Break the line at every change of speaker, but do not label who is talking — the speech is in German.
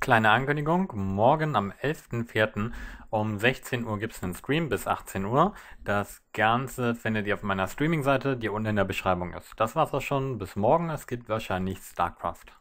Kleine Ankündigung, morgen am 11.04. um 16 Uhr gibt es einen Stream bis 18 Uhr. Das Ganze findet ihr auf meiner Streaming-Seite, die unten in der Beschreibung ist. Das war's auch schon, bis morgen, es gibt wahrscheinlich StarCraft.